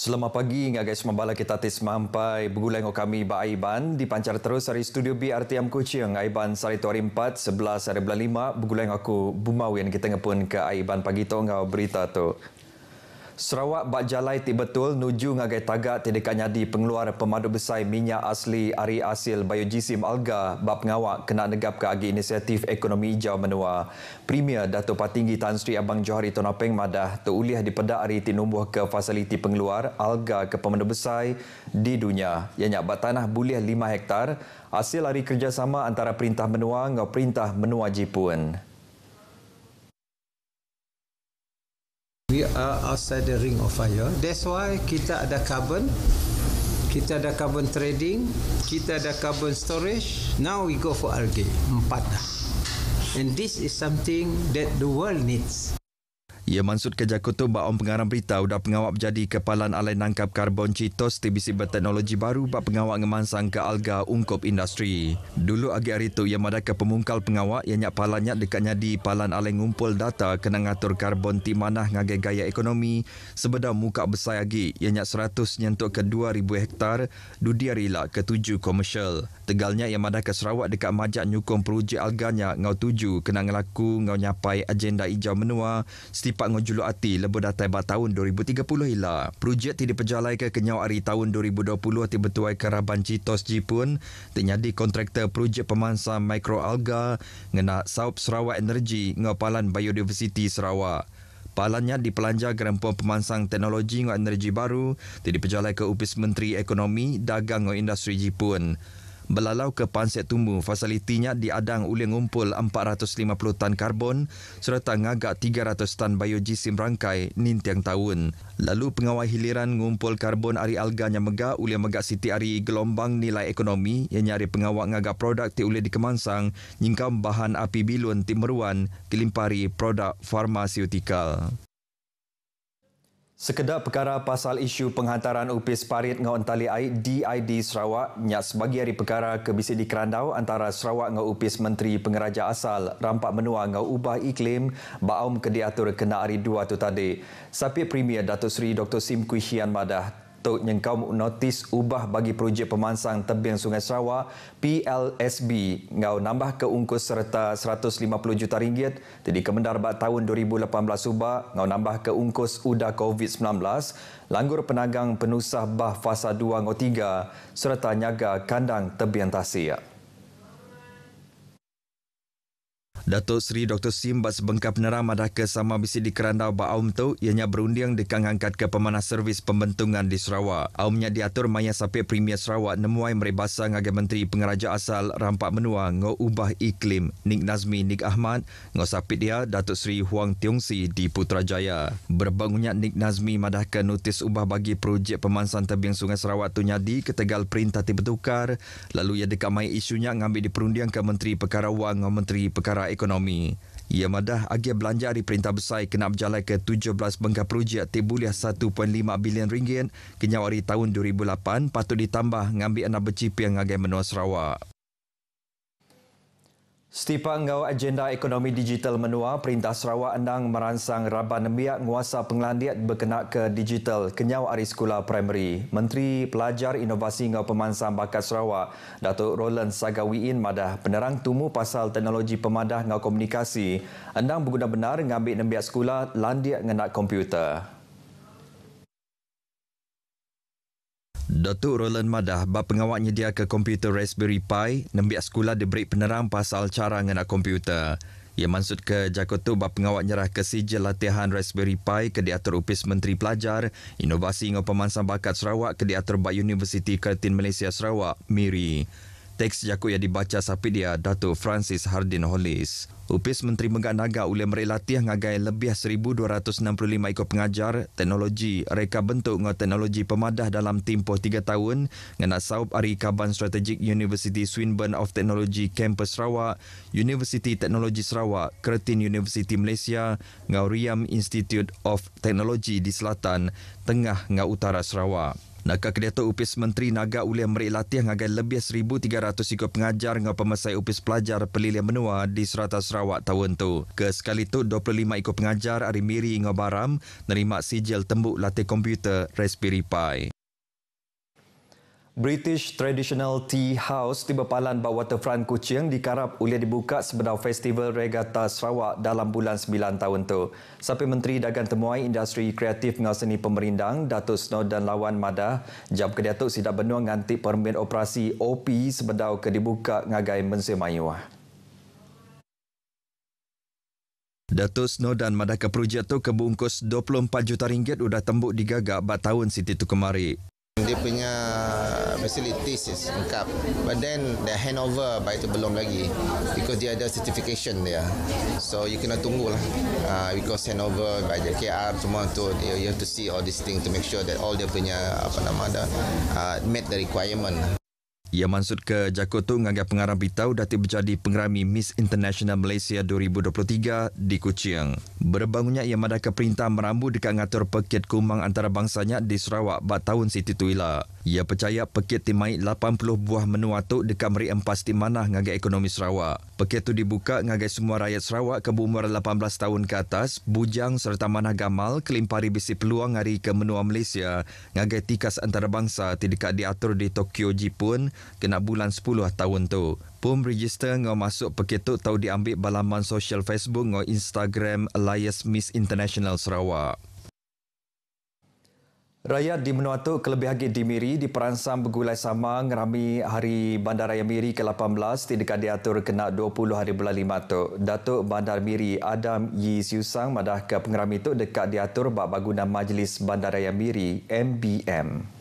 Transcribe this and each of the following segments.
Selamat pagi ingat guys membala kita tis sampai begulai ngok kami ba Aiban dipancar terus dari studio B RTM Kuching Aiban sari tu hari 4 11 hari bulan 5 begulai ngok aku Bumawi yang kita ngepun ke Aiban pagi tu ngau berita tu Sarawak Bak Jalai ti betul nuju ngagai tagak ti dekat nyadi pengeluar pemadu besai minyak asli ari asil biojisim alga bab pengawak kena negap ke agi inisiatif ekonomi hijau menua. Premier Dato' Patinggi Tan Sri Abang Johari Tuan Apeng Madah teulih di pedak ari ti numbuh ke fasiliti pengeluar alga ke pemadu besai di dunia. Yang nyak bak tanah boleh 5 hektar hasil ari kerjasama antara perintah menua ngau perintah menua Jepun. uh, outside the ring of fire. That's why kita ada carbon, kita ada carbon trading, kita ada carbon storage. Now we go for algae. Empat dah. And this is something that the world needs. Ia mansut kerja kutu baom pengarah berita udah pengawak menjadi kepalan alai nangkap karbon citos TBC berteknologi baru bak pengawak ngemansang ke alga ungkup industri. Dulu agak hari itu ia mada ke pemungkal pengawak yang nyak palanya dekatnya di palan alai ngumpul data kena ngatur karbon timanah manah ngagai gaya ekonomi sebeda muka besar lagi yang nyak 100 nyentuk ke dua ribu hektar dudia rila ke 7 komersial. Tegalnya ia mada ke Sarawak dekat majak nyukum projek alganya ngau 7 kena ngelaku ngau nyapai agenda hijau menua setiap tempat ngejulu hati lebu datai bat tahun 2030 ila. Projek tidak pejalai ke kenyau hari tahun 2020 hati tuai ke Raban Citos Ji pun ternyadi kontraktor projek pemansa mikroalga ngena saup Sarawak Energi ngepalan Biodiversity Sarawak. Palannya di pelanja gerampuan pemansang teknologi dan energi baru tidak pejalai ke Upis Menteri Ekonomi, Dagang dan Industri Jepun belalau ke panset tumbuh fasilitinya di Adang Ulin Ngumpul 450 tan karbon serta ngagak 300 tan biojisim rangkai nintiang tahun. Lalu pengawal hiliran ngumpul karbon Ari Alga yang megak Ulin megak Siti Ari gelombang nilai ekonomi yang nyari pengawal ngagak produk ti Ulin dikemansang nyingkam bahan api bilun ti kelimpari produk farmasiutikal. Sekedar perkara pasal isu penghantaran upis parit ngau tali air DID Sarawak, nyak sebagi hari perkara kebisi di Kerandau antara Sarawak ngau upis Menteri Pengeraja Asal rampak menua ngau ubah iklim baum kediatur kena hari dua tu tadi. Sapi Premier Datuk Seri Dr. Sim Kuihian Madah Tok kaum Notis Ubah bagi Projek Pemansang Tebing Sungai Sarawak PLSB ngau nambah ke ungkus serta 150 juta ringgit jadi kemendar bat tahun 2018 ubah ngau nambah ke ungkus uda COVID-19 langgur penagang penusah bah fasa 2 ngau 3 serta nyaga kandang tebing tasik. Datuk Sri Dr. Sim Bas Bengkap Neram ada Sama Bisi di Kerandau Baum Tu ianya berunding dekang angkat ke pemanah servis pembentungan di Sarawak. Aumnya diatur maya sapi Premier Sarawak nemuai merebasa ngagai Menteri Pengeraja Asal Rampak Menua ngau ubah iklim Nik Nazmi Nik Ahmad ngau sapi dia Dato Sri Huang Tiong Si di Putrajaya. Berbangunnya Nik Nazmi madah ke notis ubah bagi projek pemansan tebing Sungai Sarawak tu nyadi ke Tegal Perintah Tiba Tukar lalu ia dekat mai isunya ngambil di perundingan ke Menteri Perkara Wang ngau Menteri Perkara Ekonomi ekonomi. Ia madah agih belanja di Perintah Besar kena berjalan ke 17 bengkak projek tibuliah 1.5 bilion ringgit kenyawari tahun 2008 patut ditambah ngambil anak becipi yang agih menua Sarawak. Setiap enggau agenda ekonomi digital menua, Perintah Sarawak Endang merangsang Raban Nembiak menguasa penglandiat berkena ke digital Kenyau Ari Sekolah Primary. Menteri Pelajar Inovasi Enggau pemansam Bakat Sarawak, Datuk Roland Sagawiin Madah, penerang tumu pasal teknologi pemadah enggau komunikasi, Endang berguna benar mengambil Nembiak Sekolah landiak mengenak komputer. Dr. Roland Madah bab pengawaknya dia ke komputer Raspberry Pi nembiak sekolah diberi penerang pasal cara ngena komputer. Ia maksud ke jago tu bab pengawak nyerah ke sijil latihan Raspberry Pi ke diatur upis Menteri Pelajar, Inovasi dan Pemansang Bakat Sarawak ke diatur Bak Universiti Kertin Malaysia Sarawak, Miri teks jaku yang dibaca sapi dia Dato Francis Hardin Hollis. Upis Menteri Megat Naga oleh merelatih ngagai lebih 1,265 ikut pengajar teknologi reka bentuk dengan teknologi pemadah dalam tempoh 3 tahun dengan saup Ari Kaban Strategic University Swinburne of Technology Campus Sarawak, University Teknologi Sarawak, Kertin University Malaysia, ngau Riam Institute of Technology di Selatan, Tengah ngau Utara Sarawak. Naka kereta upis Menteri Naga Ulia Meri Latih ngagai lebih 1,300 ikut pengajar dengan pemesai upis pelajar pelilian menua di Serata Sarawak tahun tu. Ke sekali tu, 25 ikut pengajar Arimiri baram, nerima sijil tembuk latih komputer respiri Pi. British Traditional Tea House di Bepalan Bawaterfront Kuching dikarap oleh dibuka sebenar Festival Regatta Sarawak dalam bulan 9 tahun itu. Sampai Menteri Dagang Temuai Industri Kreatif dan Seni Pemerindang, Datuk Snow dan Lawan Mada, jam ke Datuk Sida Benua nganti permit operasi OP sebenar ke dibuka ngagai Mensi Mayuah. Datuk Snow dan Madaka Projek tu kebungkus 24 juta ringgit sudah tembuk digagak bat tahun Siti tu kemari. Dia punya Uh, facilities is lengkap but then the handover by itu belum lagi because dia ada certification dia so you kena tunggu lah uh, because handover by the KR semua tu you, you have to see all these things to make sure that all dia punya apa nama ada uh, met the requirement ia maksud ke Jaco menganggap pengarah Bitau dati berjadi pengerami Miss International Malaysia 2023 di Kuching. Berbangunnya ia mada ke perintah merambu dekat ngatur peket kumang antarabangsanya di Sarawak bat tahun Siti Tuila. Ia percaya peket timai 80 buah menua itu dekat meri empas di mana ngagak ekonomi Sarawak. Peket itu dibuka ngagak semua rakyat Sarawak ke umur 18 tahun ke atas, bujang serta manah gamal kelimpari bisi peluang hari ke menua Malaysia ngagak tikas antarabangsa tidak diatur di Tokyo Jepun kena bulan 10 tahun tu. Pum register ngau masuk peketuk tau diambil balaman sosial Facebook ngau Instagram Alliance Miss International Sarawak. Rakyat di Benua Tu kelebih lagi di Miri diperansam bergulai sama ngerami hari Bandaraya Miri ke-18 tidak diatur kena 20 hari bulan lima tu. Datuk Bandar Miri Adam Yi Siusang madah ke pengerami tu dekat diatur bak bangunan Majlis Bandaraya Miri MBM.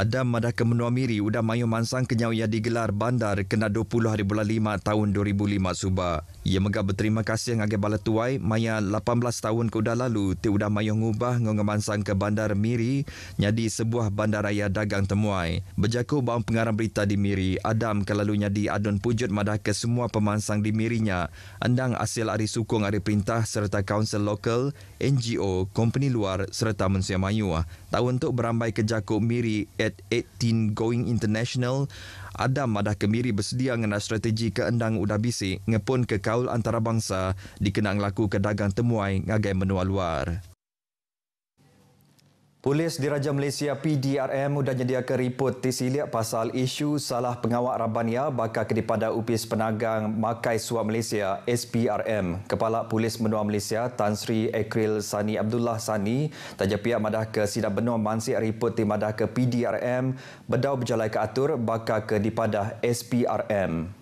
Adam Madah Kemenua Miri Udah Mayu Mansang Kenyau yang digelar bandar kena 20 hari bulan 5 tahun 2005 suba. Ia megah berterima kasih dengan Gebala Tuai Maya 18 tahun ke udah lalu ti udah mayu ngubah ngonge mansang ke bandar Miri nyadi sebuah bandaraya dagang temuai. Bejaku bang pengarang berita di Miri Adam kelalu nyadi adun pujut madah ke semua pemansang di Mirinya andang hasil ari sukung ari perintah serta kaunsel lokal NGO company luar serta mensia mayu. Tahun tu berambai ke Jakob Miri at at 18 going international Adam Madah Kemiri bersedia dengan strategi keendang udah bisik ngepun ke kaul antarabangsa dikenang laku kedagang temuai ngagai menua luar. Polis Diraja Malaysia PDRM sudah menyediakan report tersilap pasal isu salah pengawal Rabania bakal kedipada Upis Penagang Makai Suap Malaysia SPRM. Kepala Polis Menua Malaysia Tan Sri Ekril Sani Abdullah Sani tanya pihak madah ke sidang benua mansik report di madah ke PDRM bedau berjalan ke atur bakal kedipada SPRM.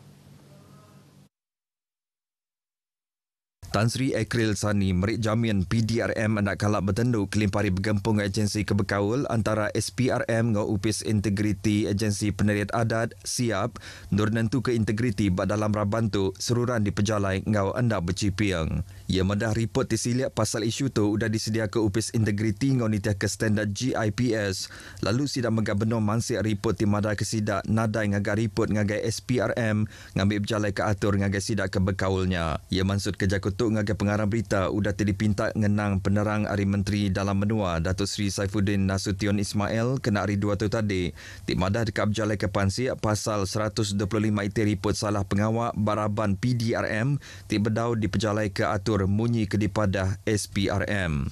Tan Sri Akril Sani, Merit Jamin PDRM anak kalap bertenduk kelimpari bergempung agensi kebekaul antara SPRM dengan UPIS Integriti Agensi Penerit Adat, SIAP, Nur Nentu ke Integriti dalam Rabantu, seruran di Pejalai dengan anda bercipiang. Ia mendah report disiliap pasal isu tu sudah disedia ke upis integriti ngonitia ke standard GIPS. Lalu sidak menggabenuh mansik report di mada ke sidak nadai ngagak report ngagai SPRM ngambil berjalan ke atur ngagai sidak ke bekaulnya. Ia mansut kerja kutuk ngagai pengarang berita sudah terdipinta ngenang penerang hari menteri dalam menua Datuk Sri Saifuddin Nasution Ismail kena hari dua tu tadi. Di mada dekat berjalan ke pansik pasal 125 itu report salah pengawak baraban PDRM tiba-tiba di berjalan ke atur Timur munyi kedipadah SPRM.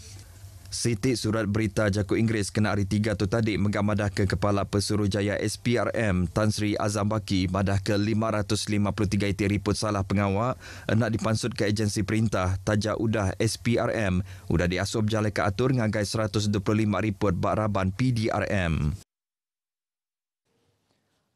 Siti Surat Berita Jaku Inggeris kena hari tiga tu tadi mengamadah ke Kepala Pesuruhjaya SPRM Tan Sri Azam Baki madah ke 553 itik riput salah pengawak nak dipansut ke agensi perintah Taja Udah SPRM udah diasup jalan ke atur ngagai 125 riput bak PDRM.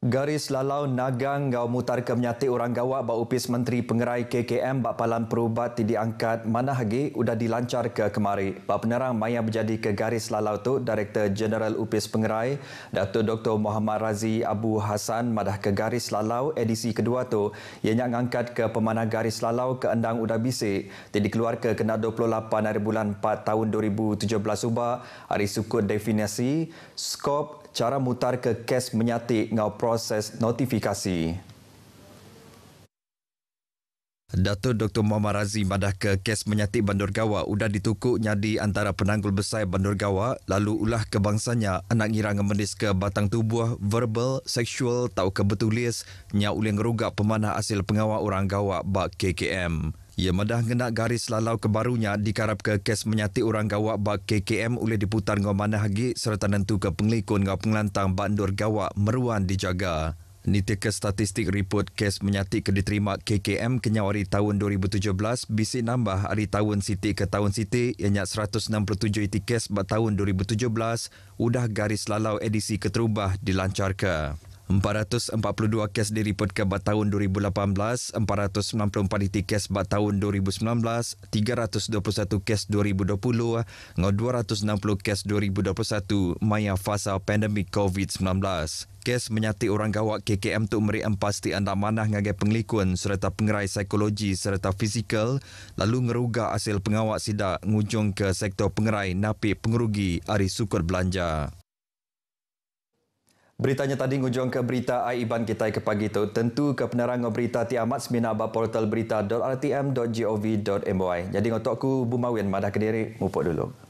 Garis lalau nagang gaw mutar ke menyati orang gawak bak upis Menteri Pengerai KKM bak palan perubat di diangkat mana lagi sudah dilancar ke kemari. Bak penerang maya berjadi ke garis lalau tu Direktur General Upis Pengerai Dato' Dr. Muhammad Razi Abu Hassan madah ke garis lalau edisi kedua tu ianya mengangkat ke pemanah garis lalau ke endang udah bisik di dikeluar ke kena 28 hari bulan 4 tahun 2017 ubah hari sukut definisi skop cara mutar ke kes menyatik ngau proses notifikasi. Datuk Dr. Muhammad Razi madah ke kes menyatik Bandur Gawa udah ditukuk nyadi antara penanggul besar Bandur Gawa lalu ulah ke bangsanya anak ngira ngemenis ke batang tubuh verbal, seksual tau ke betulis nya uling rugak pemanah hasil pengawal orang Gawa bak KKM. Ia medah kena garis lalau kebarunya dikarap ke kes menyati orang gawak bak KKM oleh diputar ngau mana hagi serta nentu ke pengelikun ngau pengelantang bandur gawak meruan dijaga. Niti ke statistik report kes menyatik ke diterima KKM kenyawari tahun 2017 bisi nambah hari tahun siti ke tahun siti ianya 167 iti kes tahun 2017 udah garis lalau edisi keterubah dilancarkan. 442 kes diriportkan pada tahun 2018, 494 itu kes pada tahun 2019, 321 kes 2020, ngau 260 kes 2021 maya fasa pandemik COVID-19. Kes menyati orang gawak KKM untuk memberi pasti anda manah ngagai penglikun serta pengerai psikologi serta fizikal lalu ngeruga hasil pengawak sidak ngujung ke sektor pengerai napi pengerugi ari sukur belanja. Beritanya tadi ngujung ke berita IIBAN kita ke pagi itu. Tentu ke dengan berita ti amat semina abad portal berita.rtm.gov.my. Jadi untuk aku, Bumawin, madah kediri, mupuk dulu.